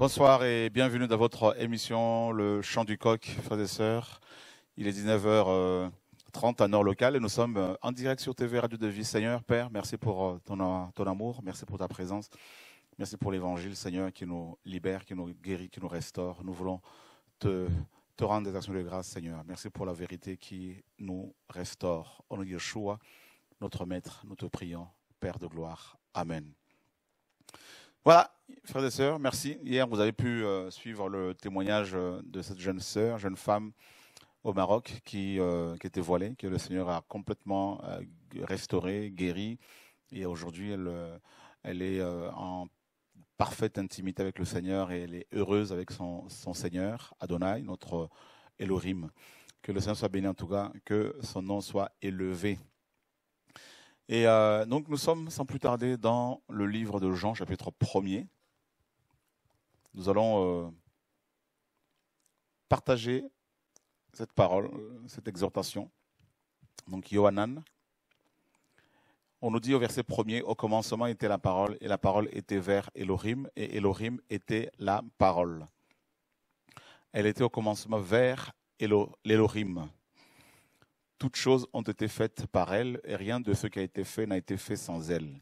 Bonsoir et bienvenue dans votre émission Le Chant du Coq, frères et sœurs. Il est 19h30 à Nord-Local et nous sommes euh, en direct sur TV Radio de Vie. Seigneur, Père, merci pour euh, ton, amour, merci pour ta présence, merci pour l'évangile, Seigneur, qui nous libère, qui nous guérit, qui nous restaure. Nous voulons te, te rendre des actions de grâce, Seigneur. Merci pour la vérité qui nous restaure. On nom Yeshua, notre Maître, nous te prions, Père de gloire. Amen. Voilà, frères et sœurs, merci. Hier, vous avez pu euh, suivre le témoignage euh, de cette jeune sœur, jeune femme au Maroc qui, euh, était voilée, que le Seigneur a complètement restaurée, guérie. Et aujourd'hui, elle, est en parfaite intimité avec le Seigneur et elle est heureuse avec son, son Seigneur, Adonai, notre Elohim. Que le Seigneur soit béni en tout cas, que son nom soit élevé. Et euh, donc nous sommes sans plus tarder dans le livre de Jean chapitre 1er. Nous allons euh, partager cette parole, euh, cette exhortation. Donc Yohanan, on nous dit au verset 1er, au commencement était la parole, et la parole était vers Elohim, et Elohim était la parole. Elle était au commencement vers l'Elohim toutes choses ont été faites par elle et rien de ce qui a été fait n'a été fait sans elle.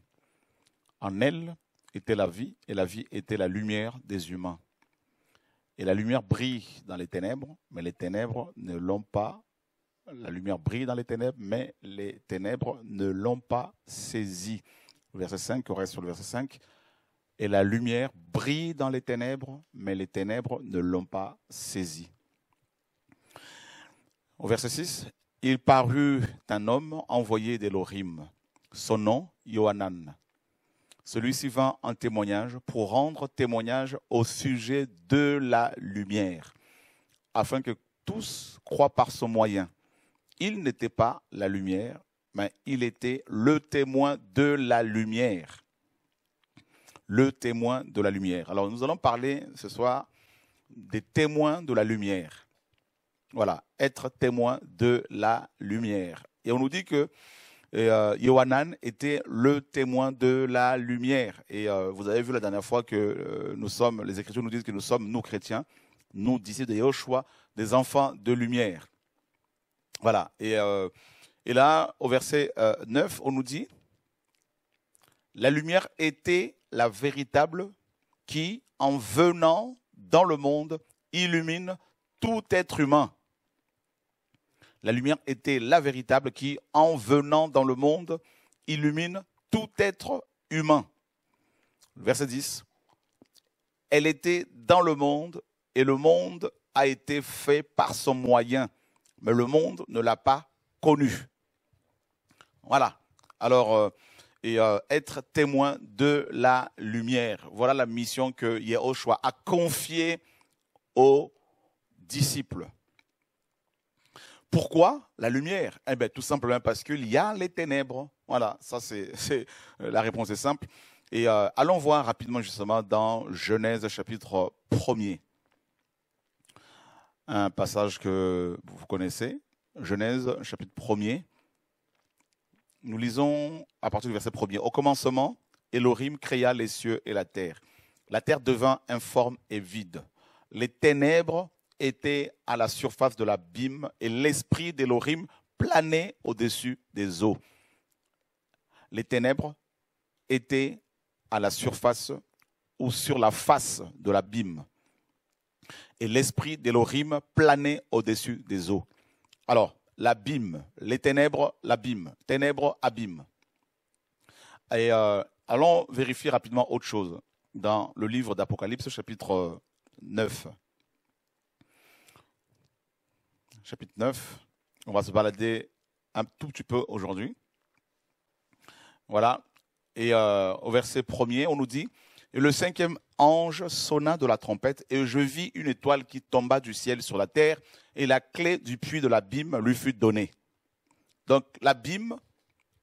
En elle était la vie et la vie était la lumière des humains. Et la lumière brille dans les ténèbres, mais les ténèbres ne l'ont pas. La lumière brille dans les ténèbres, mais les ténèbres ne l'ont pas saisie. Verset 5, on reste sur le verset 5. Et la lumière brille dans les ténèbres, mais les ténèbres ne l'ont pas saisie. Au verset 6, il parut un homme envoyé l'orim. son nom Yohanan. Celui-ci vint en témoignage pour rendre témoignage au sujet de la lumière, afin que tous croient par son moyen. Il n'était pas la lumière, mais il était le témoin de la lumière. Le témoin de la lumière. Alors nous allons parler ce soir des témoins de la lumière. Voilà, être témoin de la lumière. Et on nous dit que euh, Yohanan était le témoin de la lumière. Et euh, vous avez vu la dernière fois que euh, nous sommes, les Écritures nous disent que nous sommes, nous chrétiens, nous disciples de Yahushua, des enfants de lumière. Voilà. Et, euh, et là, au verset 9, on nous dit, la lumière était la véritable qui, en venant dans le monde, illumine tout être humain. La lumière était la véritable qui, en venant dans le monde, illumine tout être humain. Verset 10. Elle était dans le monde et le monde a été fait par son moyen, mais le monde ne l'a pas connu. Voilà. Alors, euh, euh, être témoin de la lumière. Voilà la mission que Yahushua a confiée aux disciples. Pourquoi la lumière Eh bien, tout simplement parce qu'il y a les ténèbres. Voilà, ça c'est euh, la réponse est simple. Et euh, allons voir rapidement justement dans Genèse chapitre 1er. Un passage que vous connaissez, Genèse chapitre 1er. Nous lisons à partir du verset 1er. Au commencement, Elohim créa les cieux et la terre. La terre devint informe et vide. Les ténèbres était à la surface de l'abîme et l'esprit d'Elohim planait au-dessus des eaux. Les ténèbres étaient à la surface ou sur la face de l'abîme. Et l'esprit d'Elohim planait au-dessus des eaux. Alors, l'abîme, les ténèbres, l'abîme, ténèbres, abîme. Et euh, allons vérifier rapidement autre chose dans le livre d'Apocalypse, chapitre 9 chapitre 9. On va se balader un tout petit peu aujourd'hui. Voilà. Et euh, au verset premier, on nous dit Et le cinquième ange sonna de la trompette, et je vis une étoile qui tomba du ciel sur la terre, et la clé du puits de l'abîme lui fut donnée. Donc, l'abîme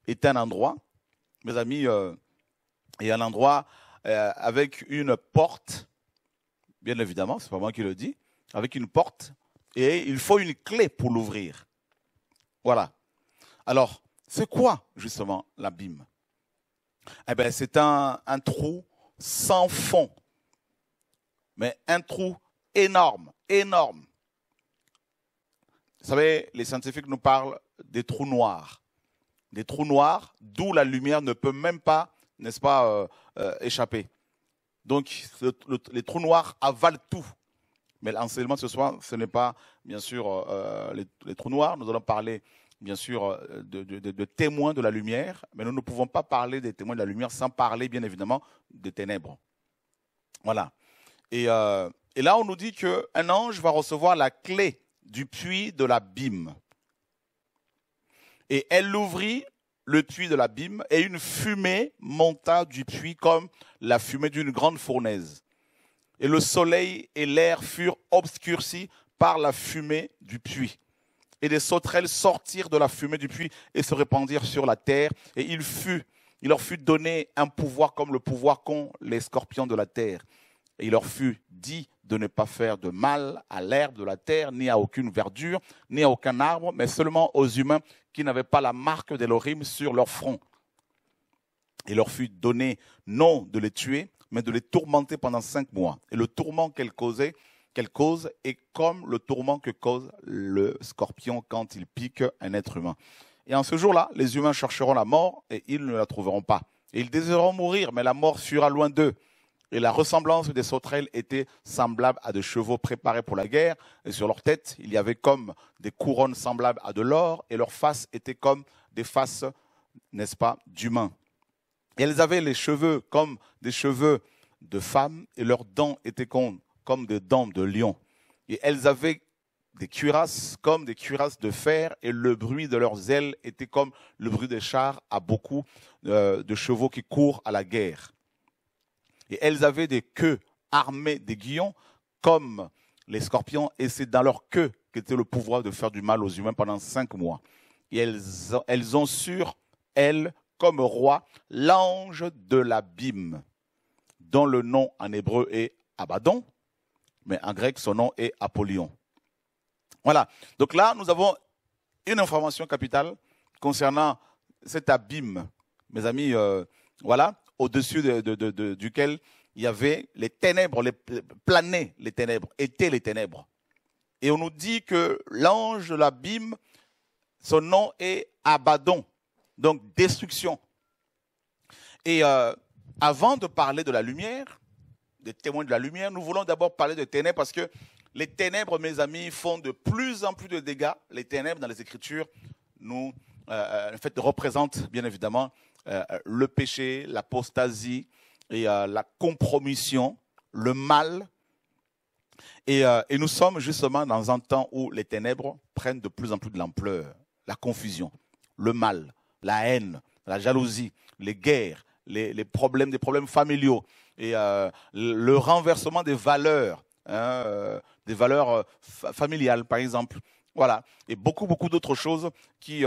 est un endroit, mes amis, euh, et un endroit euh, avec une porte, bien évidemment, c'est pas moi qui le dis, avec une porte et il faut une clé pour l'ouvrir. Voilà. Alors, c'est quoi justement l'abîme Eh bien, c'est un, trou sans fond, mais un trou énorme, énorme. Vous savez, les scientifiques nous parlent des trous noirs. Des trous noirs, d'où la lumière ne peut même pas, n'est-ce pas, euh, euh, échapper. Donc, les trous noirs avalent tout. Mais l'enseignement ce soir, ce n'est pas, bien sûr, euh, euh, les, trous noirs. Nous allons parler, bien sûr, euh, de, témoins de la lumière. Mais nous ne pouvons pas parler des témoins de la lumière sans parler, bien évidemment, des ténèbres. Voilà. Et, là, on nous dit qu'un ange va recevoir la clé du puits de l'abîme. Et elle ouvrit le puits de l'abîme, et une fumée monta du puits comme la fumée d'une grande fournaise et le soleil et l'air furent obscurcis par la fumée du puits. Et des sauterelles sortirent de la fumée du puits et se répandirent sur la terre. Et il leur fut donné un pouvoir comme le pouvoir qu'ont les scorpions de la terre. Et il leur fut dit de ne pas faire de mal à l'herbe de la terre, ni à aucune verdure, ni à aucun arbre, mais seulement aux humains qui n'avaient pas la marque d'Elorim sur leur front. Il leur fut donné non de les tuer, mais de les tourmenter pendant cinq mois. Et le tourment qu'elle causait, qu'elle cause est comme le tourment que cause le scorpion quand il pique un être humain. Et en ce jour-là, les humains chercheront la mort et ils ne la trouveront pas. Et ils désireront mourir, mais la mort sera loin d'eux. Et la ressemblance des sauterelles était semblable à des chevaux préparés pour la guerre, et sur leur tête, il y avait comme des couronnes semblables à de l'or, et leurs faces étaient comme des faces, n'est-ce pas, d'humains. Et elles avaient les cheveux comme des cheveux de femmes et leurs dents étaient comme des dents de lion. Et elles avaient des cuirasses comme des cuirasses de fer et le bruit de leurs ailes était comme le bruit des chars à beaucoup euh, de chevaux qui courent à la guerre. Et elles avaient des queues armées d'aiguillons comme les scorpions et c'est dans leur queue qu'était le pouvoir de faire du mal aux humains pendant cinq mois. Et elles, elles ont sur elles comme roi l'ange de l'abîme, dont le nom en hébreu est Abaddon, mais en grec son nom est Apollyon. Voilà. Donc là, nous avons une information capitale concernant cet abîme, mes amis, euh, voilà, au-dessus duquel il y avait les ténèbres, les les ténèbres, étaient les ténèbres. Et on nous dit que l'ange de l'abîme, son nom est Abaddon donc destruction. Et euh, avant de parler de la lumière, des témoins de la lumière, nous voulons d'abord parler de ténèbres parce que les ténèbres, mes amis, font de plus en plus de dégâts. Les ténèbres dans les Écritures nous euh, euh, en fait, représentent bien évidemment le péché, l'apostasie et la compromission, le mal. et nous sommes justement dans un temps où les ténèbres prennent de plus en plus de l'ampleur, la confusion, le mal la haine, la jalousie, les guerres, les, problèmes, des problèmes familiaux et euh, le renversement des valeurs, hein, euh, des valeurs euh, familiales, par exemple. Voilà. Et beaucoup, beaucoup d'autres choses qui,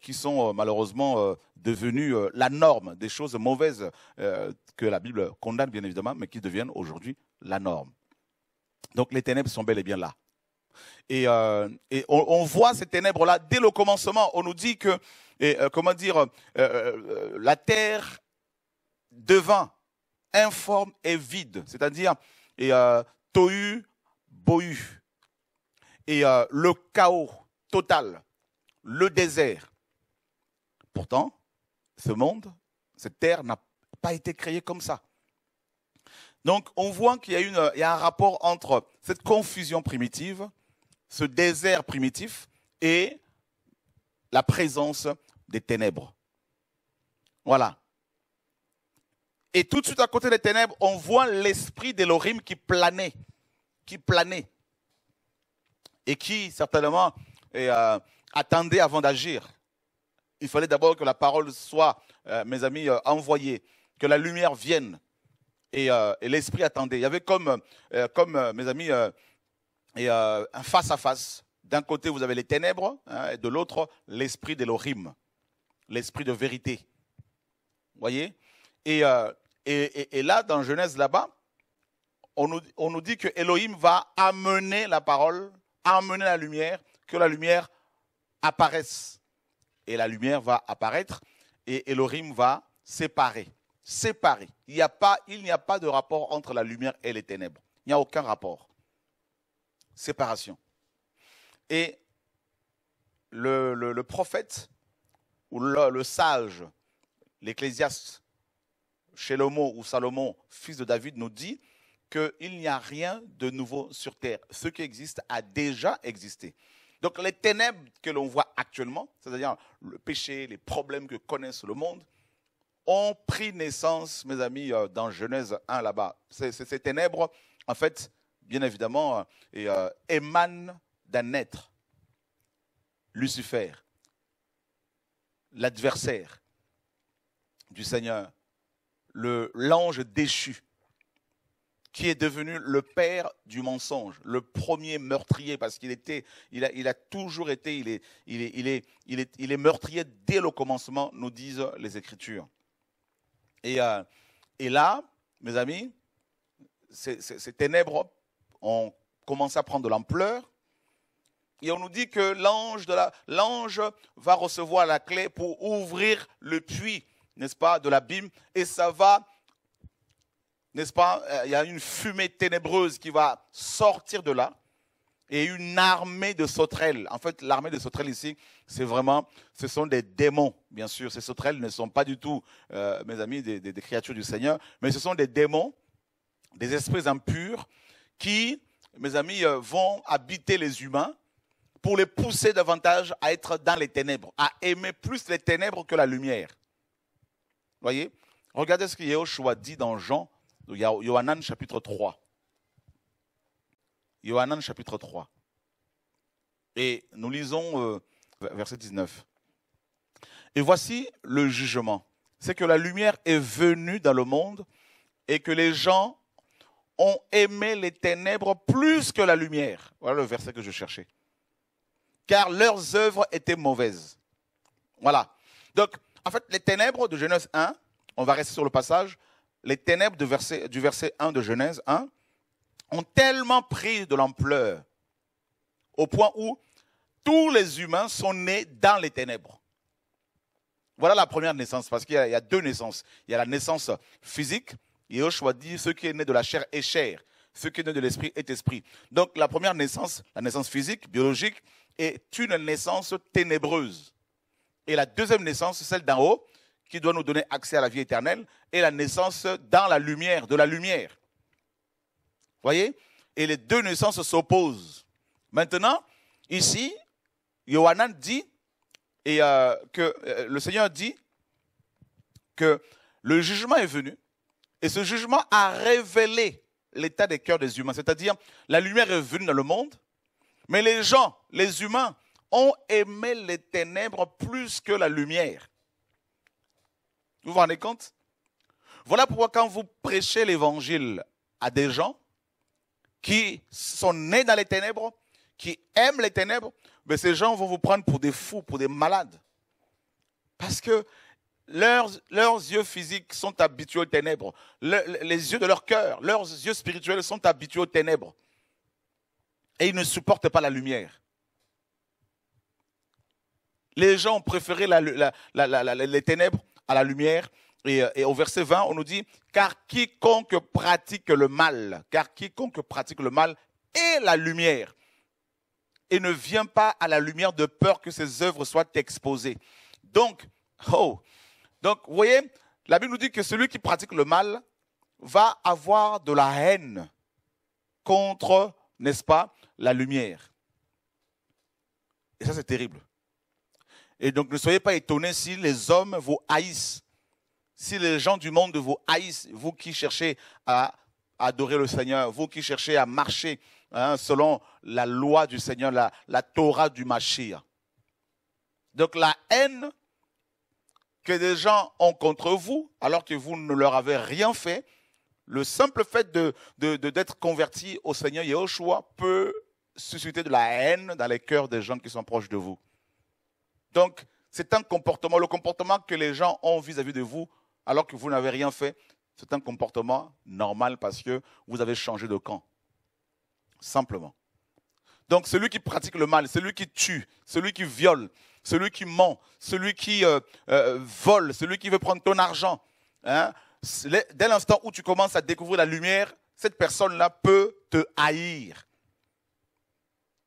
qui sont malheureusement devenues la norme, des choses mauvaises que la Bible condamne, bien évidemment, mais qui deviennent aujourd'hui la norme. Donc les ténèbres sont bel et bien là. Et, euh, on, voit ces ténèbres-là dès le commencement. On nous dit que, euh, comment dire, euh, la terre devint informe et vide, c'est-à-dire et tohu bohu, et le chaos total, le désert. Pourtant, ce monde, cette terre n'a pas été créée comme ça. Donc on voit qu'il y a, un rapport entre cette confusion primitive ce désert primitif et la présence des ténèbres. Voilà. Et tout de suite à côté des ténèbres, on voit l'esprit d'Elohim qui planait, qui planait, et qui certainement euh, attendait avant d'agir. Il fallait d'abord que la parole soit, euh, mes amis, euh, envoyée, que la lumière vienne. Et, l'esprit attendait. Il y avait comme, comme mes amis, et euh, un face à face. D'un côté, vous avez les ténèbres, hein, et de l'autre, l'esprit d'Elohim, l'esprit de vérité. Vous voyez euh, et, là, dans Genèse, là-bas, on nous, dit que Elohim va amener la parole, amener la lumière, que la lumière apparaisse. Et la lumière va apparaître et Elohim va séparer. Séparer. il n'y a pas de rapport entre la lumière et les ténèbres. Il n'y a aucun rapport séparation. Et le, prophète ou le, sage, l'Ecclésiaste, chez ou Salomon, fils de David, nous dit qu'il n'y a rien de nouveau sur terre. Ce qui existe a déjà existé. Donc les ténèbres que l'on voit actuellement, c'est-à-dire le péché, les problèmes que connaissent le monde, ont pris naissance, mes amis, euh, dans Genèse 1 là-bas. ces ténèbres, en fait, bien évidemment, euh, euh, émane d'un être, Lucifer, l'adversaire du Seigneur, l'ange déchu, qui est devenu le père du mensonge, le premier meurtrier, parce qu'il était, il a, toujours été, il est, il, est, il, est, il, est, meurtrier dès le commencement, nous disent les Écritures. Et, euh, là, mes amis, c'est ces ténèbres on commence à prendre de l'ampleur. Et on nous dit que l'ange, de l'ange va recevoir la clé pour ouvrir le puits, n'est-ce pas, de l'abîme. Et ça va, n'est-ce pas, euh, il y a une fumée ténébreuse qui va sortir de là. Et une armée de sauterelles. En fait, l'armée de sauterelles ici, c'est vraiment, ce sont des démons, bien sûr. Ces sauterelles ne sont pas du tout, euh, mes amis, des créatures du Seigneur, mais ce sont des démons, des esprits impurs qui, mes amis, euh, vont habiter les humains pour les pousser davantage à être dans les ténèbres, à aimer plus les ténèbres que la lumière. Voyez Regardez ce que Yehoshua dit dans Jean, Yohanan chapitre 3. Yohanan chapitre 3. Et nous lisons euh, verset 19. Et voici le jugement. C'est que la lumière est venue dans le monde et que les gens ont aimé les ténèbres plus que la lumière. Voilà le verset que je cherchais. Car leurs œuvres étaient mauvaises. Voilà. Donc, en fait, les ténèbres de Genèse 1, on va rester sur le passage, les ténèbres du verset, du verset 1 de Genèse 1 ont tellement pris de l'ampleur au point où tous les humains sont nés dans les ténèbres. Voilà la première naissance, parce qu'il y, a deux naissances. Il y a la naissance physique, Yehoshua dit, ce qui est né de la chair est chair, ce qui est né de l'esprit est esprit. Donc la première naissance, la naissance physique, biologique, est une naissance ténébreuse. Et la deuxième naissance, celle d'en haut, qui doit nous donner accès à la vie éternelle, est la naissance dans la lumière, de la lumière. Voyez Et les deux naissances s'opposent. Maintenant, ici, Yohanan dit et, euh, que euh, le Seigneur dit que le jugement est venu et ce jugement a révélé l'état des cœurs des humains. C'est-à-dire, la lumière est venue dans le monde, mais les gens, les humains, ont aimé les ténèbres plus que la lumière. Vous vous rendez compte Voilà pourquoi quand vous prêchez l'évangile à des gens qui sont nés dans les ténèbres, qui aiment les ténèbres, mais ben, ces gens vont vous prendre pour des fous, pour des malades. Parce que leurs, yeux physiques sont habitués aux ténèbres. les yeux de leur cœur, leurs yeux spirituels sont habitués aux ténèbres. Et ils ne supportent pas la lumière. Les gens ont préféré les ténèbres à la lumière. Et, euh, et, au verset 20, on nous dit, car quiconque pratique le mal, car quiconque pratique le mal est la lumière, et ne vient pas à la lumière de peur que ses œuvres soient exposées. Donc, oh, donc, vous voyez, la Bible nous dit que celui qui pratique le mal va avoir de la haine contre, n'est-ce pas, la lumière. Et ça, c'est terrible. Et donc, ne soyez pas étonnés si les hommes vous haïssent, si les gens du monde vous haïssent, vous qui cherchez à adorer le Seigneur, vous qui cherchez à marcher hein, selon la loi du Seigneur, la, la Torah du Machir. Donc, la haine que des gens ont contre vous alors que vous ne leur avez rien fait, le simple fait de, d'être converti au Seigneur Yahushua peut susciter de la haine dans les cœurs des gens qui sont proches de vous. Donc, c'est un comportement, le comportement que les gens ont vis-à-vis de vous alors que vous n'avez rien fait, c'est un comportement normal parce que vous avez changé de camp. Simplement. Donc celui qui pratique le mal, celui qui tue, celui qui viole, celui qui ment, celui qui euh, euh, vole, celui qui veut prendre ton argent. Hein, dès l'instant où tu commences à découvrir la lumière, cette personne-là peut te haïr.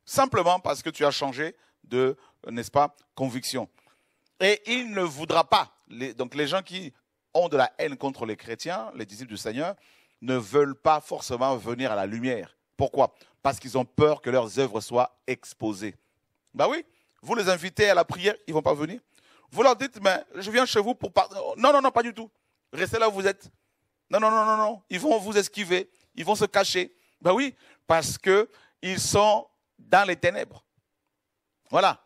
Simplement parce que tu as changé de, n'est-ce pas, conviction. Et il ne voudra pas. donc les gens qui ont de la haine contre les chrétiens, les disciples du Seigneur, ne veulent pas forcément venir à la lumière. Pourquoi Parce qu'ils ont peur que leurs œuvres soient exposées. Ben oui, vous les invitez à la prière, ils ne vont pas venir. Vous leur dites, mais je viens chez vous pour parler. Non, non, non, pas du tout. Restez là où vous êtes. Non, non, non, non, non. Ils vont vous esquiver. Ils vont se cacher. Ben oui, parce que ils sont dans les ténèbres. Voilà.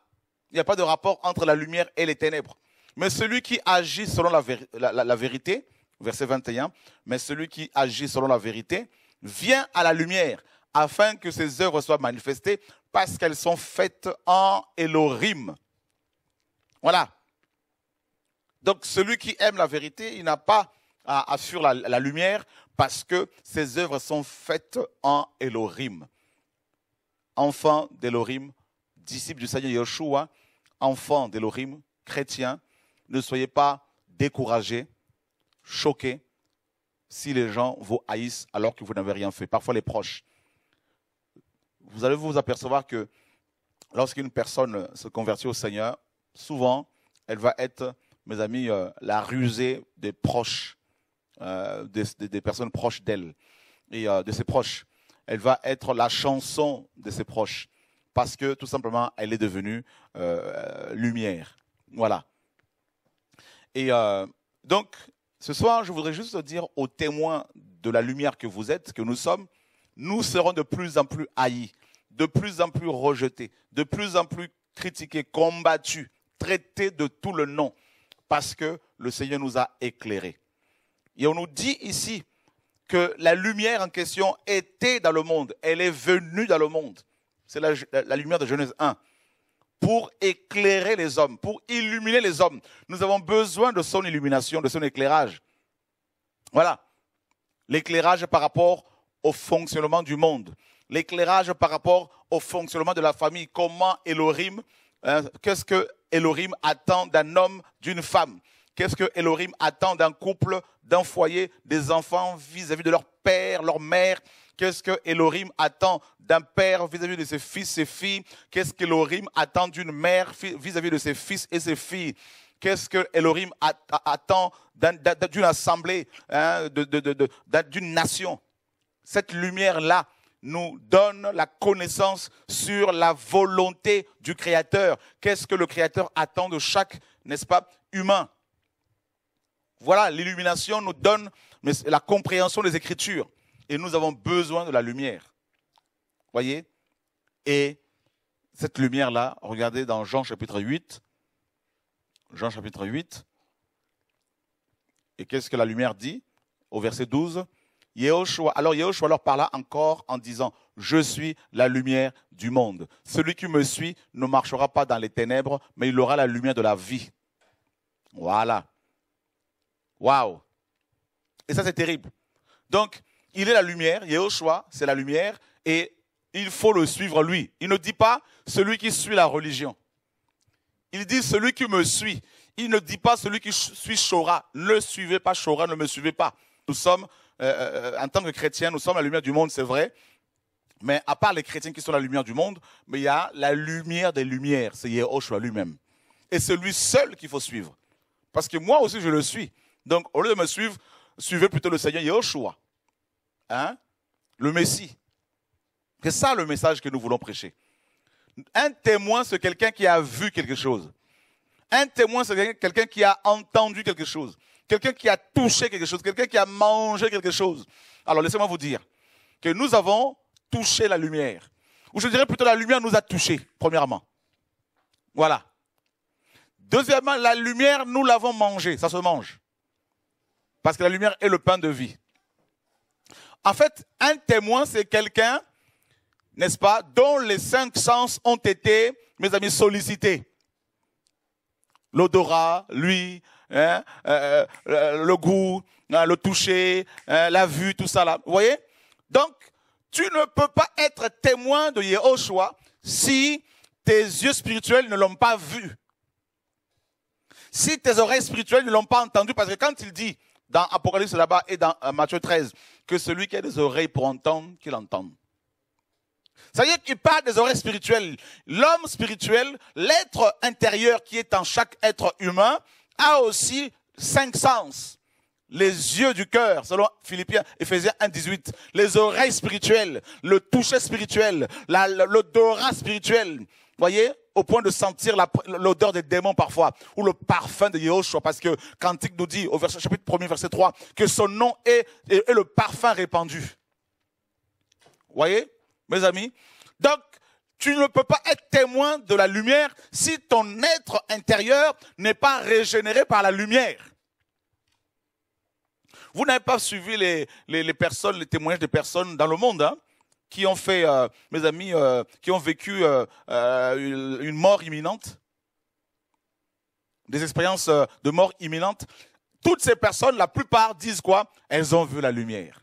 Il n'y a pas de rapport entre la lumière et les ténèbres. Mais celui qui agit selon la vérité, verset 21, mais celui qui agit selon la vérité vient à la lumière afin que ses œuvres soient manifestées parce qu'elles sont faites en Elohim. Voilà. Donc celui qui aime la vérité, il n'a pas à, assurer la, lumière parce que ses œuvres sont faites en Elohim. Enfant d'Elohim, disciple du Seigneur Yeshua, enfant d'Elohim, chrétien, ne soyez pas découragés, choqués si les gens vous haïssent alors que vous n'avez rien fait. Parfois les proches vous allez vous apercevoir que lorsqu'une personne se convertit au Seigneur, souvent, elle va être, mes amis, euh, la rusée des proches, euh, des, personnes proches d'elle et euh, de ses proches. Elle va être la chanson de ses proches parce que tout simplement, elle est devenue lumière. Voilà. Et donc, ce soir, je voudrais juste dire aux témoins de la lumière que vous êtes, que nous sommes, nous serons de plus en plus haïs, de plus en plus rejetés, de plus en plus critiqués, combattus, traités de tout le nom, parce que le Seigneur nous a éclairés. Et on nous dit ici que la lumière en question était dans le monde, elle est venue dans le monde. C'est la, lumière de Genèse 1 pour éclairer les hommes, pour illuminer les hommes. Nous avons besoin de son illumination, de son éclairage. Voilà. L'éclairage par rapport au fonctionnement du monde, l'éclairage par rapport au fonctionnement de la famille, comment Elohim, hein, qu'est-ce que Elohim attend d'un homme, d'une femme, qu'est-ce que Elohim attend d'un couple, d'un foyer, des enfants vis-à-vis de leur père, leur mère, qu'est-ce que Elohim attend d'un père vis-à-vis de ses fils, ses filles, qu'est-ce qu'Elohim attend d'une mère vis-à-vis de ses fils et ses filles. Qu'est-ce que Elohim attend d'une assemblée, hein, d'une nation cette lumière-là nous donne la connaissance sur la volonté du Créateur. Qu'est-ce que le Créateur attend de chaque, n'est-ce pas, humain Voilà, l'illumination nous donne la compréhension des Écritures. Et nous avons besoin de la lumière. Voyez Et cette lumière-là, regardez dans Jean chapitre 8. Jean chapitre 8. Et qu'est-ce que la lumière dit au verset 12 alors Yehoshua leur parla encore en disant, je suis la lumière du monde. Celui qui me suit ne marchera pas dans les ténèbres, mais il aura la lumière de la vie. Voilà. Waouh. Et ça, c'est terrible. Donc, il est la lumière, Yehoshua, c'est la lumière, et il faut le suivre lui. Il ne dit pas celui qui suit la religion. Il dit celui qui me suit. Il ne dit pas celui qui suit Shora. Ne suivez pas Shora, ne me suivez pas. Nous sommes euh, euh, en tant que chrétien, nous sommes la lumière du monde, c'est vrai. Mais à part les chrétiens qui sont la lumière du monde, mais il y a la lumière des lumières, c'est Yahushua lui-même. Et c'est lui seul qu'il faut suivre. Parce que moi aussi, je le suis. Donc, au lieu de me suivre, suivez plutôt le Seigneur Yehoshua, hein, le Messie. C'est ça le message que nous voulons prêcher. Un témoin, c'est quelqu'un qui a vu quelque chose. Un témoin, c'est quelqu'un qui a entendu quelque chose quelqu'un qui a touché quelque chose, quelqu'un qui a mangé quelque chose. Alors laissez-moi vous dire que nous avons touché la lumière. Ou je dirais plutôt la lumière nous a touchés, premièrement. Voilà. Deuxièmement, la lumière, nous l'avons mangée, ça se mange. Parce que la lumière est le pain de vie. En fait, un témoin, c'est quelqu'un, n'est-ce pas, dont les cinq sens ont été, mes amis, sollicités. L'odorat, lui... Hein, euh, euh, le goût, hein, le toucher, hein, la vue, tout ça là. Vous voyez Donc, tu ne peux pas être témoin de Yehoshua si tes yeux spirituels ne l'ont pas vu. Si tes oreilles spirituelles ne l'ont pas entendu, parce que quand il dit dans Apocalypse là-bas et dans euh, Matthieu 13, que celui qui a des oreilles pour entendre, qu'il entende. Ça veut dire qu'il parle des oreilles spirituelles. L'homme spirituel, l'être intérieur qui est en chaque être humain, a aussi cinq sens. Les yeux du cœur, selon Philippiens, Ephésiens 1, 18. Les oreilles spirituelles, le toucher spirituel, l'odorat spirituel. Voyez, au point de sentir l'odeur des démons parfois, ou le parfum de Yahushua, parce que Cantique nous dit au verset, chapitre 1 verset 3, que son nom est, le parfum répandu. Voyez, mes amis Donc, tu ne peux pas être témoin de la lumière si ton être intérieur n'est pas régénéré par la lumière. Vous n'avez pas suivi les, personnes, les témoignages des personnes dans le monde hein, qui ont fait, euh, mes amis, euh, qui ont vécu euh, une mort imminente, des expériences de mort imminente. Toutes ces personnes, la plupart disent quoi Elles ont vu la lumière.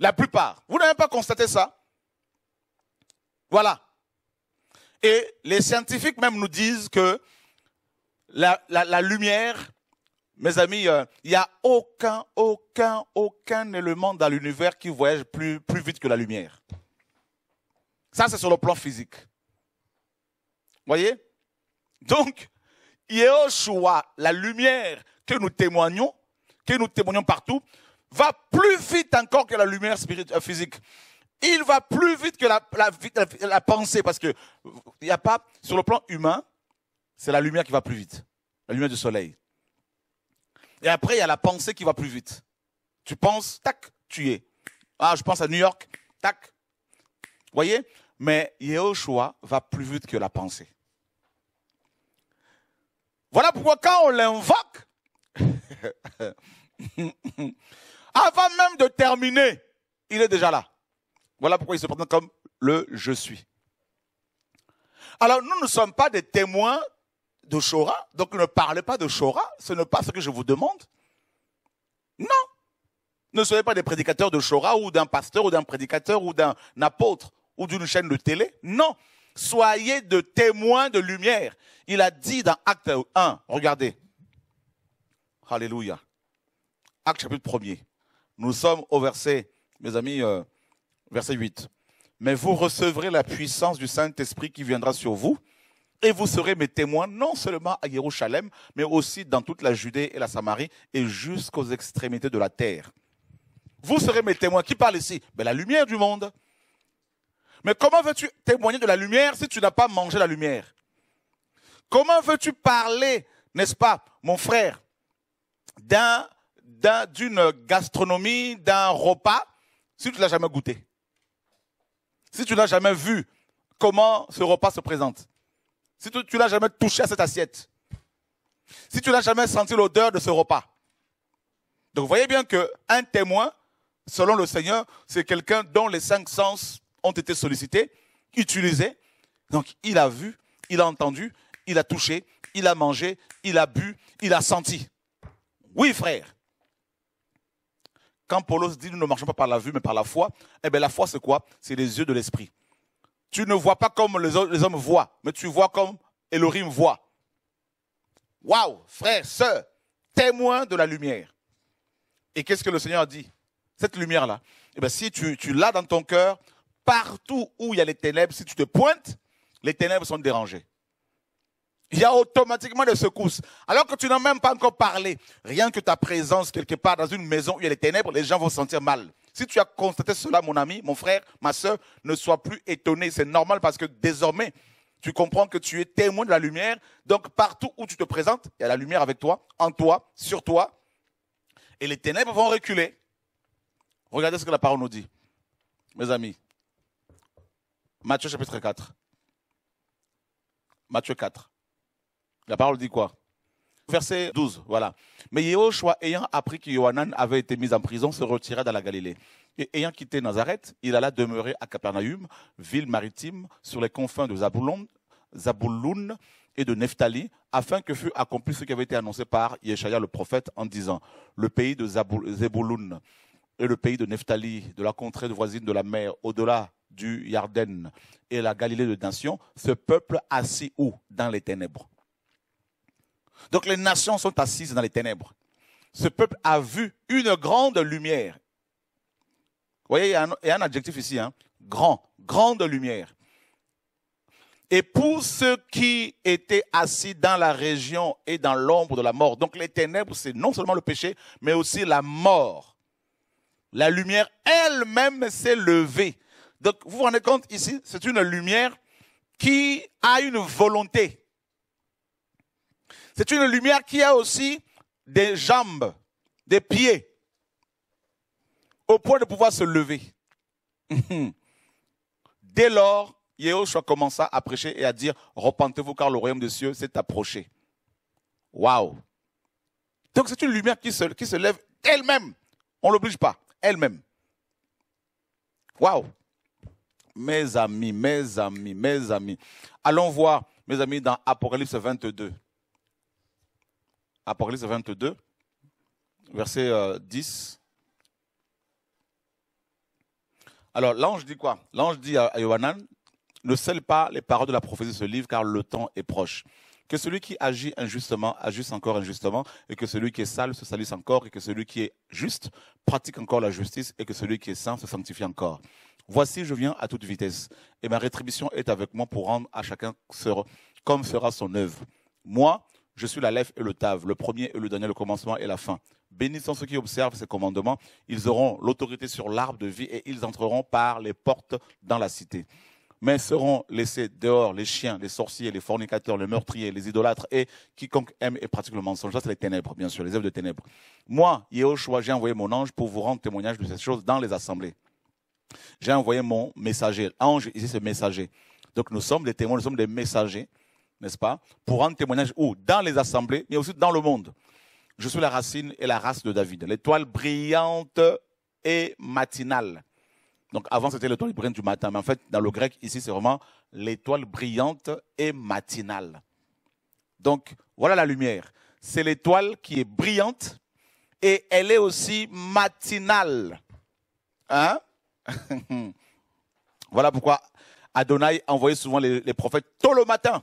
La plupart. Vous n'avez pas constaté ça voilà. Et les scientifiques même nous disent que la, lumière, mes amis, euh, il n'y a aucun, aucun, aucun élément dans l'univers qui voyage plus, plus vite que la lumière. Ça, c'est sur le plan physique. Voyez Donc, Yehoshua, la lumière que nous témoignons, que nous témoignons partout, va plus vite encore que la lumière euh, physique. Il va plus vite que la, la, pensée parce que il a pas, sur le plan humain, c'est la lumière qui va plus vite. La lumière du soleil. Et après, il y a la pensée qui va plus vite. Tu penses, tac, tu es. Ah, je pense à New York, tac. Vous voyez? Mais Yehoshua va plus vite que la pensée. Voilà pourquoi quand on l'invoque, avant même de terminer, il est déjà là. Voilà pourquoi il se présente comme le je suis. Alors nous ne sommes pas des témoins de Shorah. donc ne parlez pas de Shorah. ce n'est pas ce que je vous demande. Non. Ne soyez pas des prédicateurs de Shorah ou d'un pasteur ou d'un prédicateur ou d'un apôtre ou d'une chaîne de télé. Non. Soyez de témoins de lumière. Il a dit dans Acte 1, regardez. Alléluia. Acte chapitre 1 Nous sommes au verset, mes amis, euh, Verset 8. Mais vous recevrez la puissance du Saint-Esprit qui viendra sur vous, et vous serez mes témoins non seulement à Jérusalem, mais aussi dans toute la Judée et la Samarie, et jusqu'aux extrémités de la terre. Vous serez mes témoins. Qui parle ici La lumière du monde. Mais comment veux-tu témoigner de la lumière si tu n'as pas mangé la lumière Comment veux-tu parler, n'est-ce pas, mon frère, d'une gastronomie, d'un repas, si tu ne l'as jamais goûté si tu n'as jamais vu comment ce repas se présente, si tu, n'as jamais touché à cette assiette, si tu n'as jamais senti l'odeur de ce repas. Donc vous voyez bien qu'un témoin, selon le Seigneur, c'est quelqu'un dont les cinq sens ont été sollicités, utilisés. Donc il a vu, il a entendu, il a touché, il a mangé, il a bu, il a senti. Oui frère, quand Paulos dit nous ne marchons pas par la vue mais par la foi, eh bien la foi c'est quoi C'est les yeux de l'esprit. Tu ne vois pas comme les hommes voient, mais tu vois comme Elohim voit. Waouh, frère, sœur, témoin de la lumière. Et qu'est-ce que le Seigneur dit Cette lumière-là, eh ben, si tu, tu l'as dans ton cœur, partout où il y a les ténèbres, si tu te pointes, les ténèbres sont dérangées il y a automatiquement des secousses. Alors que tu n'as même pas encore parlé. Rien que ta présence quelque part dans une maison où il y a les ténèbres, les gens vont sentir mal. Si tu as constaté cela, mon ami, mon frère, ma soeur, ne sois plus étonné. C'est normal parce que désormais, tu comprends que tu es témoin de la lumière. Donc partout où tu te présentes, il y a la lumière avec toi, en toi, sur toi. Et les ténèbres vont reculer. Regardez ce que la parole nous dit. Mes amis, Matthieu chapitre 4. Matthieu 4. La parole dit quoi Verset 12, voilà. Mais Yehoshua, ayant appris que Yohanan avait été mis en prison, se retira dans la Galilée. Et ayant quitté Nazareth, il alla demeurer à Capernaum, ville maritime, sur les confins de Zabulon, et de Nephtali, afin que fût accompli ce qui avait été annoncé par Yeshaya le prophète en disant Le pays de Zabouloun et le pays de Nephtali, de la contrée voisine de la mer, au-delà du Yarden et la Galilée de Nation, ce peuple assis où Dans les ténèbres donc les nations sont assises dans les ténèbres. Ce peuple a vu une grande lumière. Vous voyez, il y a un, adjectif ici, hein? grand, grande lumière. Et pour ceux qui étaient assis dans la région et dans l'ombre de la mort, donc les ténèbres, c'est non seulement le péché, mais aussi la mort. La lumière elle-même s'est levée. Donc vous vous rendez compte ici, c'est une lumière qui a une volonté. C'est une lumière qui a aussi des jambes, des pieds, au point de pouvoir se lever. Dès lors, Yehoshua commença à prêcher et à dire Repentez-vous car le royaume des cieux s'est approché. Waouh Donc c'est une lumière qui se, qui se lève elle-même. On ne l'oblige pas, elle-même. Waouh Mes amis, mes amis, mes amis. Allons voir, mes amis, dans Apocalypse 22. Apocalypse 22, verset 10. Euh, Alors l'ange dit quoi L'ange dit à Yohanan, ne scelle pas les paroles de la prophétie de ce livre car le temps est proche. Que celui qui agit injustement agisse encore injustement, et que celui qui est sale se salisse encore, et que celui qui est juste pratique encore la justice, et que celui qui est saint se sanctifie encore. Voici, je viens à toute vitesse, et ma rétribution est avec moi pour rendre à chacun comme sera son œuvre. Moi, je suis la lèvre et le tave, le premier et le dernier, le commencement et la fin. Bénis ceux qui observent ces commandements. Ils auront l'autorité sur l'arbre de vie et ils entreront par les portes dans la cité. Mais seront laissés dehors les chiens, les sorciers, les fornicateurs, les meurtriers, les idolâtres et quiconque aime et pratique le mensonge. Ça, c'est les ténèbres, bien sûr, les œuvres de ténèbres. Moi, Yehoshua, j'ai envoyé mon ange pour vous rendre témoignage de ces choses dans les assemblées. J'ai envoyé mon messager. Ange, ici, c'est messager. Donc, nous sommes des témoins, nous sommes des messagers n'est-ce pas, pour rendre témoignage où Dans les assemblées, mais aussi dans le monde. Je suis la racine et la race de David, l'étoile brillante et matinale. Donc avant c'était l'étoile brillante du matin, mais en fait dans le grec ici c'est vraiment l'étoile brillante et matinale. Donc voilà la lumière. C'est l'étoile qui est brillante et elle est aussi matinale. Hein voilà pourquoi Adonai envoyait souvent les, les prophètes tôt le matin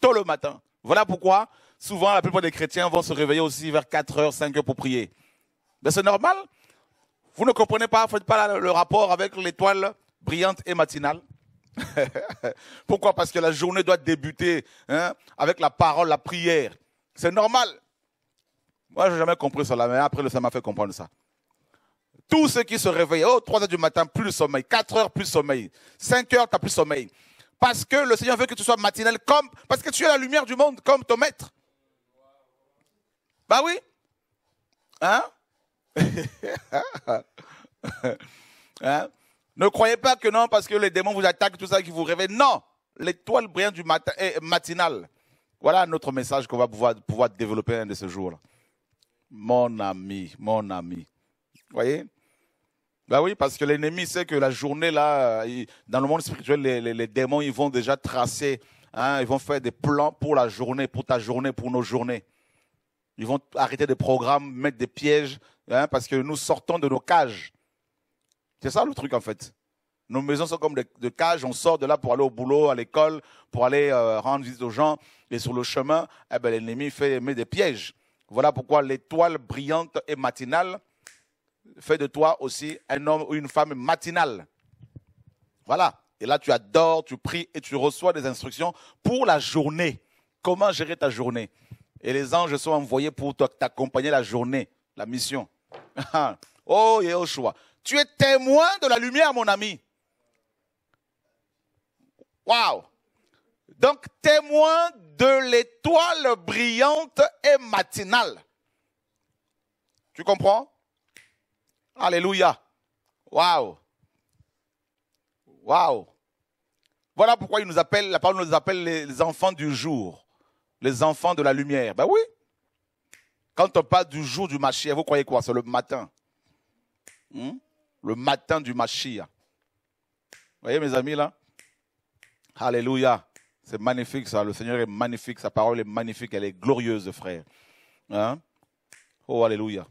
tôt le matin. Voilà pourquoi, souvent, la plupart des chrétiens vont se réveiller aussi vers 4 heures, 5 heures pour prier. Mais c'est normal. Vous ne comprenez pas, faites pas le rapport avec l'étoile brillante et matinale. Pourquoi Parce que la journée doit débuter hein, avec la parole, la prière. C'est normal. Moi, j'ai jamais compris cela, mais après, le ça m'a fait comprendre ça. Tous ceux qui se réveillent, oh, 3 heures du matin, plus de sommeil, 4 heures, plus de sommeil, 5 heures, tu n'as plus de sommeil, parce que le Seigneur veut que tu sois matinal, comme, parce que tu es la lumière du monde, comme ton maître. Bah oui. Hein? hein? Ne croyez pas que non, parce que les démons vous attaquent, tout ça, qui vous réveillent. Non! L'étoile brillante du matin, est eh, matinale. Voilà notre message qu'on va pouvoir, pouvoir développer un de ces jours. -là. Mon ami, mon ami. Vous voyez? Bah oui, parce que l'ennemi sait que la journée là, euh, dans le monde spirituel, les, démons ils vont déjà tracer, hein, ils vont faire des plans pour la journée, pour ta journée, pour nos journées. Ils vont arrêter des programmes, mettre des pièges, hein, parce que nous sortons de nos cages. C'est ça le truc en fait. Nos maisons sont comme des, cages, on sort de là pour aller au boulot, à l'école, pour aller euh, rendre visite aux gens. Et sur le chemin, eh ben, l'ennemi fait met des pièges. Voilà pourquoi l'étoile brillante et matinale fais de toi aussi un homme ou une femme matinale. Voilà. Et là, tu adores, tu pries et tu reçois des instructions pour la journée. Comment gérer ta journée Et les anges sont envoyés pour t'accompagner la journée, la mission. oh Yehoshua, tu es témoin de la lumière, mon ami. Waouh Donc, témoin de l'étoile brillante et matinale. Tu comprends Alléluia. Waouh. Waouh. Voilà pourquoi il nous appelle, la parole nous appelle les enfants du jour, les enfants de la lumière. Ben oui. Quand on parle du jour du Machia, vous croyez quoi C'est le matin. Hmm? le matin du Machia. Vous voyez mes amis là Alléluia. C'est magnifique ça. Le Seigneur est magnifique. Sa parole est magnifique. Elle est glorieuse, frère. Hein oh, Alléluia.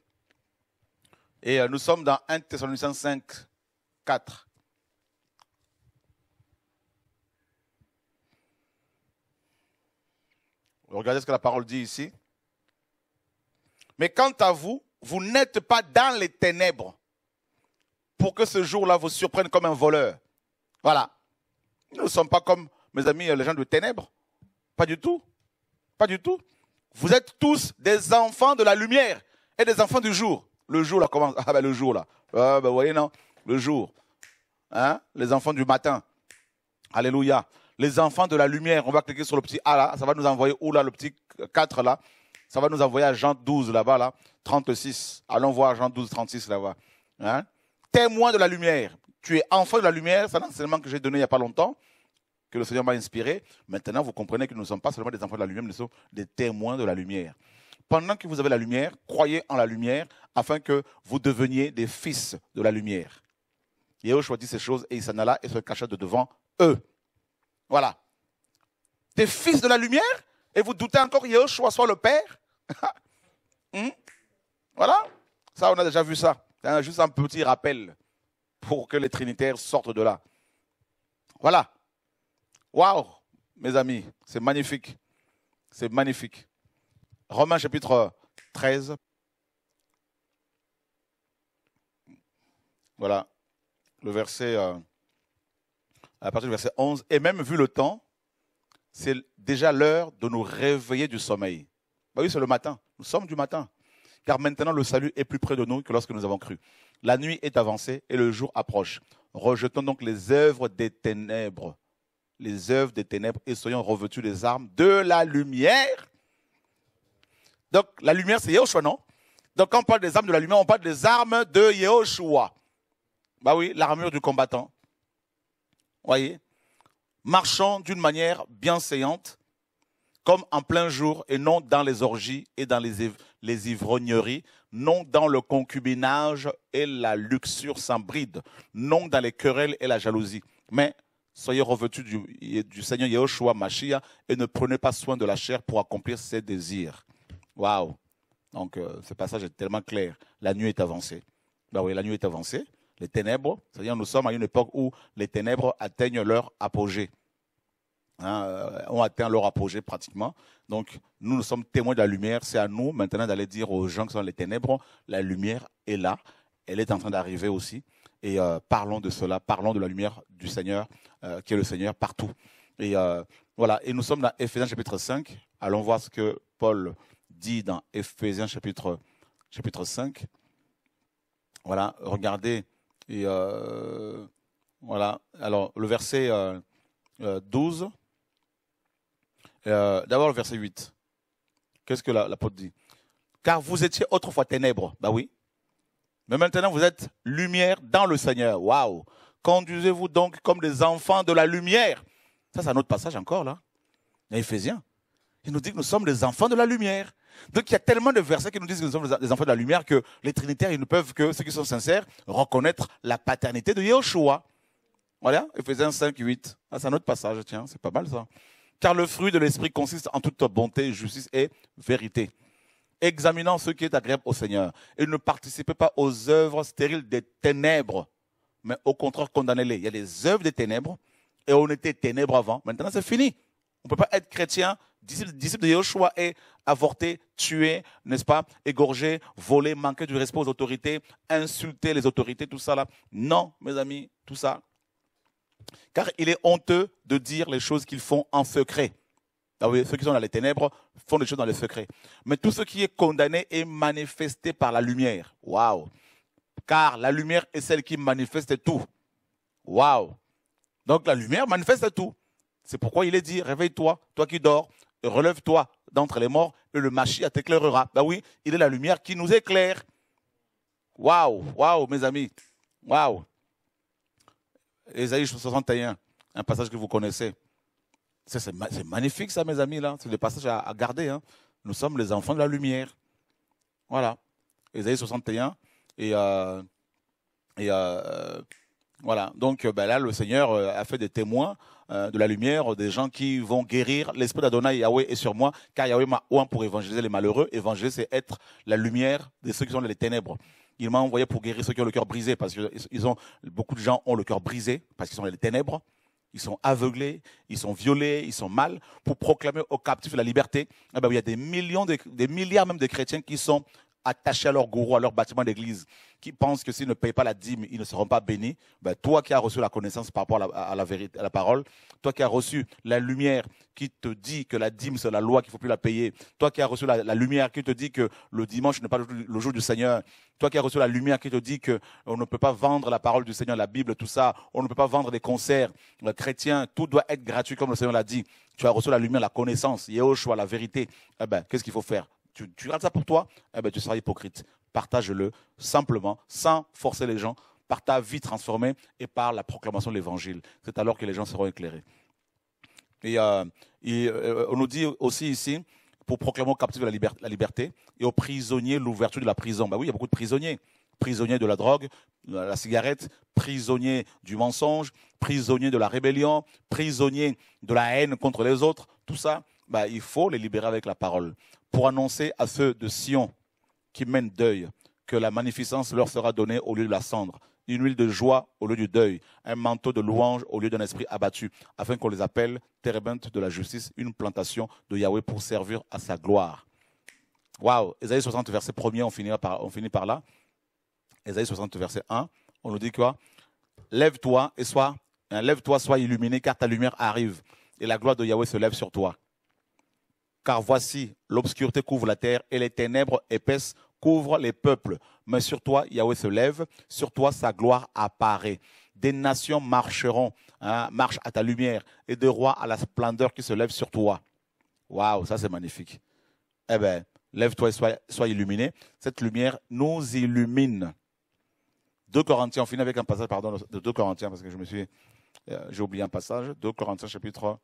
Et euh, nous sommes dans 1 Thessaloniciens 5, 4. Regardez ce que la parole dit ici. Mais quant à vous, vous n'êtes pas dans les ténèbres pour que ce jour-là vous surprenne comme un voleur. Voilà. Nous ne sommes pas comme, mes amis, les gens de ténèbres. Pas du tout. Pas du tout. Vous êtes tous des enfants de la lumière et des enfants du jour. Le jour, là, comment Ah, ben, le jour, là. Ah, ben, vous voyez, non Le jour. Hein Les enfants du matin. Alléluia. Les enfants de la lumière. On va cliquer sur le petit A, là. Ça va nous envoyer où, là Le petit 4, là. Ça va nous envoyer à Jean 12, là-bas, là. 36. Allons voir Jean 12, 36, là-bas. Hein Témoin de la lumière. Tu es enfant de la lumière. C'est un enseignement que j'ai donné il n'y a pas longtemps que le Seigneur m'a inspiré. Maintenant, vous comprenez que nous ne sommes pas seulement des enfants de la lumière, mais nous sommes des témoins de la lumière pendant que vous avez la lumière, croyez en la lumière afin que vous deveniez des fils de la lumière. Yehoshua dit ces choses et il s'en alla et se cacha de devant eux. Voilà. Des fils de la lumière et vous doutez encore que soit le père hmm? Voilà. Ça, on a déjà vu ça. C'est hein, juste un petit rappel pour que les Trinitaires sortent de là. Voilà. Waouh, mes amis, c'est magnifique. C'est magnifique. Romains chapitre 13. Voilà, le verset, euh, à partir du verset 11. Et même vu le temps, c'est déjà l'heure de nous réveiller du sommeil. Bah oui, c'est le matin. Nous sommes du matin. Car maintenant, le salut est plus près de nous que lorsque nous avons cru. La nuit est avancée et le jour approche. Rejetons donc les œuvres des ténèbres, les œuvres des ténèbres, et soyons revêtus des armes de la lumière donc la lumière, c'est Yahushua, non Donc quand on parle des armes de la lumière, on parle des armes de Yahushua. Bah oui, l'armure du combattant. Voyez Marchons d'une manière bien comme en plein jour, et non dans les orgies et dans les, ivrogneries, non dans le concubinage et la luxure sans bride, non dans les querelles et la jalousie. Mais soyez revêtus du, Seigneur Yahushua Mashiach et ne prenez pas soin de la chair pour accomplir ses désirs. Waouh Donc euh, ce passage est tellement clair. La nuit est avancée. Ben oui, la nuit est avancée. Les ténèbres, c'est-à-dire nous sommes à une époque où les ténèbres atteignent leur apogée. Hein, euh, On atteint leur apogée pratiquement. Donc nous, nous sommes témoins de la lumière. C'est à nous maintenant d'aller dire aux gens qui sont les ténèbres, la lumière est là. Elle est en train d'arriver aussi. Et euh, parlons de cela, parlons de la lumière du Seigneur, qui est le Seigneur partout. Et voilà, et nous sommes dans Ephésiens chapitre 5. Allons voir ce que Paul dit dans Ephésiens chapitre, chapitre 5. Voilà, regardez. Et, euh, voilà, alors le verset euh, euh, douze 12. D'abord le verset 8. Qu'est-ce que l'apôtre dit Car vous étiez autrefois ténèbres. Bah oui. Mais maintenant vous êtes lumière dans le Seigneur. Waouh Conduisez-vous donc comme des enfants de la lumière. Ça, c'est un autre passage encore là. Éphésiens. Il nous dit que nous sommes les enfants de la lumière. Donc il y a tellement de versets qui nous disent que nous sommes des enfants de la lumière que les trinitaires, ils ne peuvent que, ceux qui sont sincères, reconnaître la paternité de Yeshua. Voilà, Ephésiens 5, 8. Ah, c'est un autre passage, tiens, c'est pas mal ça. Car le fruit de l'esprit consiste en toute bonté, justice et vérité. Examinant ce qui est agréable au Seigneur. Et ne participez pas aux œuvres stériles des ténèbres, mais au contraire, condamnez-les. Il y a les œuvres des ténèbres, et on était ténèbres avant, maintenant c'est fini. On ne peut pas être chrétien, disciple, de Joshua et avorter, tuer, n'est-ce pas, égorger, voler, manquer du respect aux autorités, insulter les autorités, tout ça là. Non, mes amis, tout ça. Car il est honteux de dire les choses qu'ils font en secret. Ah oui, ceux qui sont dans les ténèbres font des choses dans le secret. Mais tout ce qui est condamné est manifesté par la lumière. Waouh. Car la lumière est celle qui manifeste tout. Waouh. Donc la lumière manifeste tout. C'est pourquoi il est dit, réveille-toi, toi qui dors, relève-toi d'entre les morts, et le Machia t'éclairera. Ben oui, il est la lumière qui nous éclaire. Waouh, waouh, mes amis, waouh. Ésaïe 61, un passage que vous connaissez. C'est magnifique ça, mes amis, là. C'est des passages à, garder. Hein. Nous sommes les enfants de la lumière. Voilà. Ésaïe 61. Et, et euh, euh, voilà. Donc euh, bah là, le Seigneur a fait des témoins euh, de la lumière, des gens qui vont guérir. L'esprit d'Adonai Yahweh est sur moi, car Yahweh m'a oint pour évangéliser les malheureux. Évangéliser, c'est être la lumière de ceux qui sont dans les ténèbres. Il m'a envoyé pour guérir ceux qui ont le cœur brisé, parce que ont, beaucoup de gens ont le cœur brisé, parce qu'ils sont dans les ténèbres. Ils sont aveuglés, ils sont violés, ils sont mal, pour proclamer aux captifs la liberté. Eh ah bien, il y a des millions, des milliards même de chrétiens qui sont attachés à leur gourou, à leur bâtiment d'église, qui pensent que s'ils ne payent pas la dîme, ils ne seront pas bénis, ben, toi qui as reçu la connaissance par rapport à la, vérité, à la parole, toi qui as reçu la lumière qui te dit que la dîme, c'est la loi qu'il faut plus la payer, toi qui as reçu la, lumière qui te dit que le dimanche n'est pas le jour du Seigneur, toi qui as reçu la lumière qui te dit que on ne peut pas vendre la parole du Seigneur, la Bible, tout ça, on ne peut pas vendre des concerts le euh, chrétiens, tout doit être gratuit comme le Seigneur l'a dit. Tu as reçu la lumière, la connaissance, choix, la vérité. Eh ben, qu'est-ce qu'il faut faire tu, gardes ça pour toi, eh ben, tu seras hypocrite. Partage-le simplement, sans forcer les gens, par ta vie transformée et par la proclamation de l'évangile. C'est alors que les gens seront éclairés. Euh, euh, on nous dit aussi ici, pour proclamer aux captifs la, liberté, et aux prisonniers l'ouverture de la prison. Bah oui, il y a beaucoup de prisonniers. Prisonniers de la drogue, de la cigarette, prisonniers du mensonge, prisonniers de la rébellion, prisonniers de la haine contre les autres. Tout ça, bah, il faut les libérer avec la parole pour annoncer à ceux de Sion qui mènent deuil que la magnificence leur sera donnée au lieu de la cendre, une huile de joie au lieu du deuil, un manteau de louange au lieu d'un esprit abattu, afin qu'on les appelle térébinthes de la justice, une plantation de Yahweh pour servir à sa gloire. Waouh Ésaïe 60, verset 1 on finit par, on finit par là. Ésaïe 60, verset 1, on nous dit quoi Lève-toi et sois, hein, lève-toi, sois illuminé, car ta lumière arrive, et la gloire de Yahweh se lève sur toi. Car voici, l'obscurité couvre la terre et les ténèbres épaisses couvrent les peuples. Mais sur toi, Yahweh se lève, sur toi, sa gloire apparaît. Des nations marcheront, marche hein, marchent à ta lumière, et des rois à la splendeur qui se lèvent sur toi. Waouh, ça c'est magnifique. Eh bien, lève-toi et sois, illuminé. Cette lumière nous illumine. Deux Corinthiens, on finit avec un passage, pardon, de Deux Corinthiens, parce que je me suis, euh, j'ai oublié un passage. Deux Corinthiens chapitre 3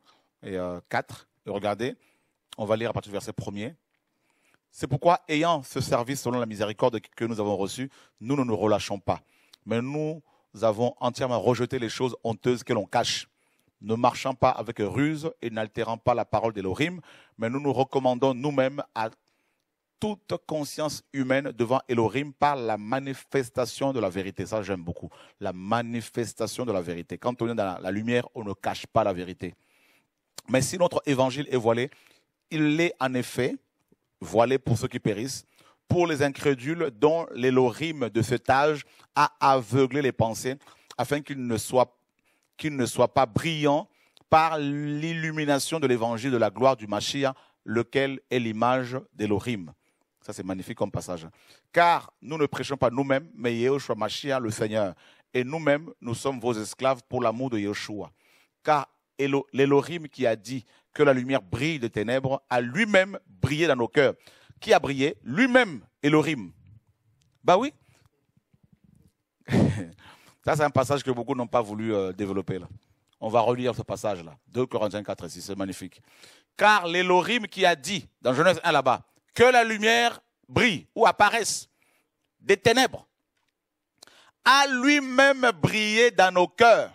et 4. Euh, regardez, on va lire à partir du verset 1 C'est pourquoi, ayant ce service selon la miséricorde que nous avons reçue, nous ne nous relâchons pas. Mais nous avons entièrement rejeté les choses honteuses que l'on cache, ne marchant pas avec ruse et n'altérant pas la parole d'Elohim, mais nous nous recommandons nous-mêmes à toute conscience humaine devant Elohim par la manifestation de la vérité. Ça, j'aime beaucoup. La manifestation de la vérité. Quand on est dans la lumière, on ne cache pas la vérité. Mais si notre évangile est voilé, il l'est en effet, voilé pour ceux qui périssent, pour les incrédules dont l'Élohim de cet âge a aveuglé les pensées, afin qu'ils ne soient, ne soient pas brillants par l'illumination de l'évangile de la gloire du machia, lequel est l'image d'Élohim. Ça, c'est magnifique comme passage. Car nous ne prêchons pas nous-mêmes, mais Yeshua Machia, le Seigneur. Et nous-mêmes, nous sommes vos esclaves pour l'amour de Yeshua. Car l'Elohim qui a dit que la lumière brille des ténèbres, a lui-même brillé dans nos cœurs. Qui a brillé Lui-même, Elohim. Bah oui. Ça, c'est un passage que beaucoup n'ont pas voulu euh, développer. Là. On va relire ce passage-là. 2 Corinthiens 4 et 6, c'est magnifique. Car l'Elohim qui a dit, dans Genèse 1 là-bas, que la lumière brille ou apparaisse des ténèbres, a lui-même brillé dans nos cœurs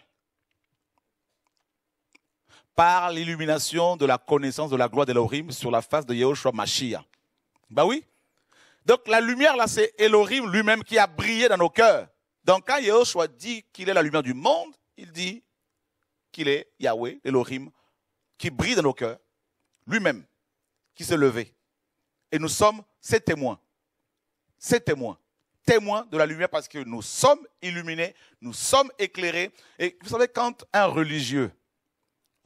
par l'illumination de la connaissance de la gloire d'Elohim sur la face de Yahushua Mashiach. Ben oui. Donc la lumière là, c'est Elohim lui-même qui a brillé dans nos cœurs. Donc quand Yehoshua dit qu'il est la lumière du monde, il dit qu'il est Yahweh, Elohim, qui brille dans nos cœurs, lui-même, qui s'est levé. Et nous sommes ses témoins. Ses témoins. Témoins de la lumière parce que nous sommes illuminés, nous sommes éclairés. Et vous savez, quand un religieux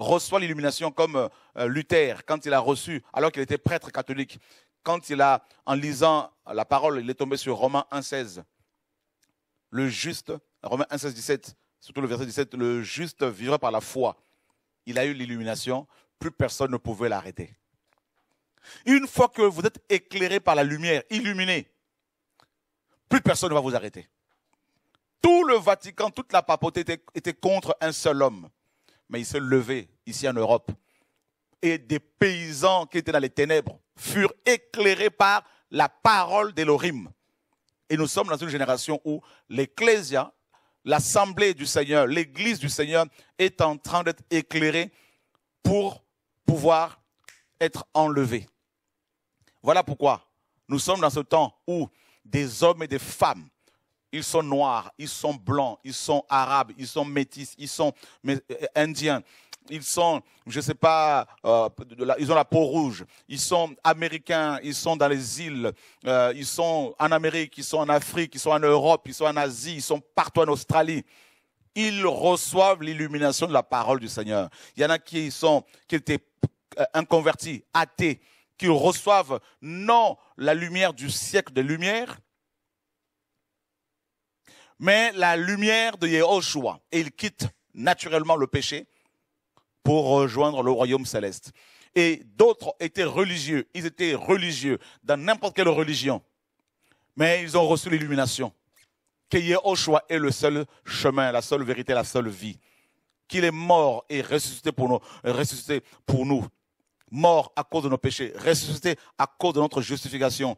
reçoit l'illumination comme euh, Luther, quand il a reçu, alors qu'il était prêtre catholique, quand il a, en lisant la parole, il est tombé sur Romains 1,16. Le juste, Romains 1,16, 17, surtout le verset 17, le juste vivra par la foi. Il a eu l'illumination, plus personne ne pouvait l'arrêter. Une fois que vous êtes éclairé par la lumière, illuminé, plus personne ne va vous arrêter. Tout le Vatican, toute la papauté était contre un seul homme mais il s'est levé ici en Europe. Et des paysans qui étaient dans les ténèbres furent éclairés par la parole d'Elohim. Et nous sommes dans une génération où l'Ecclésia, l'Assemblée du Seigneur, l'Église du Seigneur est en train d'être éclairée pour pouvoir être enlevée. Voilà pourquoi nous sommes dans ce temps où des hommes et des femmes ils sont noirs, ils sont blancs, ils sont arabes, ils sont métis, ils sont euh, indiens. Ils sont, je sais pas, euh, ils ont la peau rouge. Ils sont américains, ils sont dans les îles, euh, ils sont en Amérique, ils sont en Afrique, ils sont en Europe, ils sont en Asie, ils sont partout en Australie ils reçoivent l'illumination de la parole du Seigneur. Il y en a qui sont, qui étaient inconvertis, athées, qui reçoivent non la lumière du siècle de lumière, mais la lumière de Yehoshua. Et il quitte naturellement le péché pour rejoindre le royaume céleste. Et d'autres étaient religieux. Ils étaient religieux dans n'importe quelle religion. Mais ils ont reçu l'illumination. Que Yehoshua est le seul chemin, la seule vérité, la seule vie. Qu'il est mort et ressuscité pour nous, ressuscité pour nous. Mort à cause de nos péchés, ressuscité à cause de notre justification.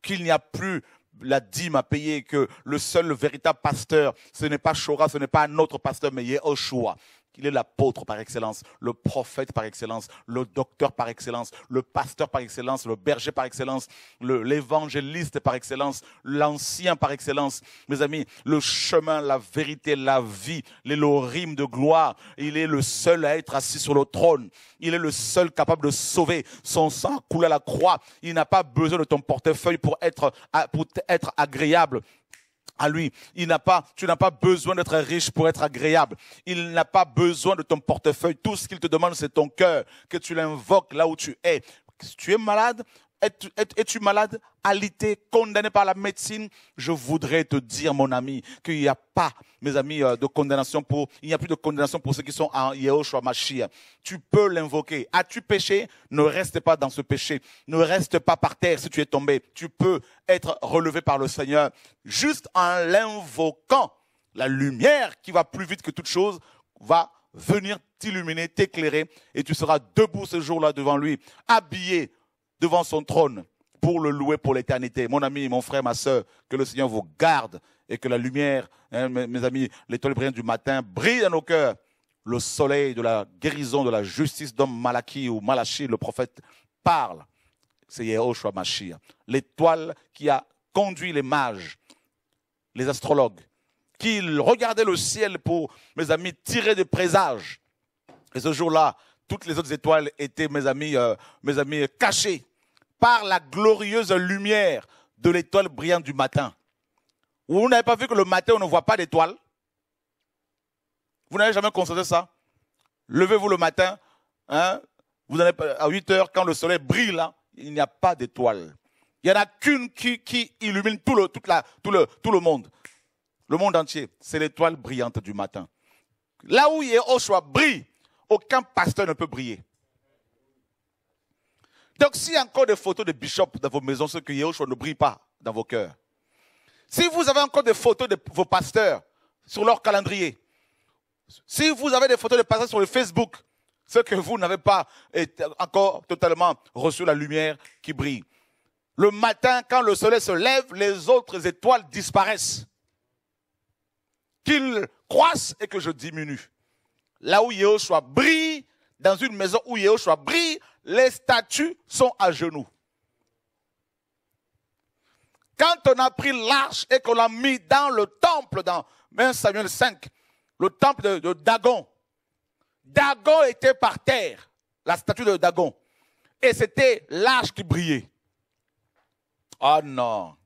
Qu'il n'y a plus la dîme a payé que le seul véritable pasteur, ce n'est pas Shora, ce n'est pas un autre pasteur, mais Yehoshua. Il est l'apôtre par excellence, le prophète par excellence, le docteur par excellence, le pasteur par excellence, le berger par excellence, l'évangéliste par excellence, l'ancien par excellence. Mes amis, le chemin, la vérité, la vie, l'élohim de gloire, il est le seul à être assis sur le trône. Il est le seul capable de sauver. Son sang coule à la croix. Il n'a pas besoin de ton portefeuille pour être, pour être agréable à lui. tu n'as pas besoin d'être riche pour être agréable. Il n'a pas besoin de ton portefeuille. Tout ce qu'il te demande, c'est ton cœur, que tu l'invoques là où tu es. Si tu es malade, es-tu malade, alité, condamné par la médecine Je voudrais te dire, mon ami, qu'il n'y a pas, mes amis, euh, de condamnation pour, il n'y a plus de condamnation pour ceux qui sont en Yehoshua Mashiach. Tu peux l'invoquer. As-tu péché Ne reste pas dans ce péché. Ne reste pas par terre si tu es tombé. Tu peux être relevé par le Seigneur juste en l'invoquant. La lumière qui va plus vite que toute chose va venir t'illuminer, t'éclairer, et tu seras debout ce jour-là devant lui, habillé devant son trône pour le louer pour l'éternité. Mon ami, mon frère, ma sœur, que le Seigneur vous garde et que la lumière, hein, mes amis, l'étoile brillante du matin brille dans nos cœurs. Le soleil de la guérison, de la justice d'homme Malachie ou Malachi, le prophète, parle. C'est Yehoshua Mashiach. L'étoile qui a conduit les mages, les astrologues, qui regardaient le ciel pour, mes amis, tirer des présages. Et ce jour-là, toutes les autres étoiles étaient, mes amis, euh, mes amis, cachées par la glorieuse lumière de l'étoile brillante du matin. Vous n'avez pas vu que le matin, on ne voit pas d'étoile Vous n'avez jamais constaté ça Levez-vous le matin, hein, vous allez à 8 heures, quand le soleil brille, là, il n'y a pas d'étoile. Il n'y en a qu'une qui, illumine tout le, tout, le, tout le monde. Le monde entier. C'est l'étoile brillante du matin. Là où choix, brille, aucun pasteur ne peut briller. Donc, si encore des photos de bishops dans vos maisons, ceux que Yeshua ne brille pas dans vos cœurs. Si vous avez encore des photos de vos pasteurs sur leur calendrier, si vous avez des photos de pasteurs sur le Facebook, ce que vous n'avez pas encore totalement reçu la lumière qui brille. Le matin, quand le soleil se lève, les autres étoiles disparaissent. Qu'ils croissent et que je diminue. Là où Yehoshua brille, dans une maison où Yehoshua brille, les statues sont à genoux. Quand on a pris l'arche et qu'on l'a mis dans le temple, dans 1 Samuel 5, le temple de, Dagon, Dagon était par terre, la statue de Dagon. Et c'était l'arche qui brillait. Oh non.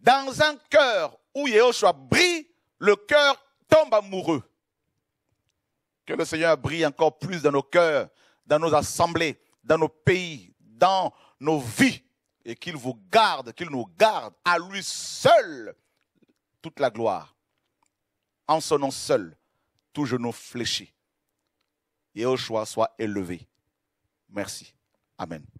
Dans un cœur où Yehoshua brille, le cœur tombe amoureux. Que le Seigneur brille encore plus dans nos cœurs dans nos assemblées, dans nos pays, dans nos vies, et qu'il vous garde, qu'il nous garde à lui seul toute la gloire. En son nom seul, tout genou fléchis. Et au choix soit élevé. Merci. Amen.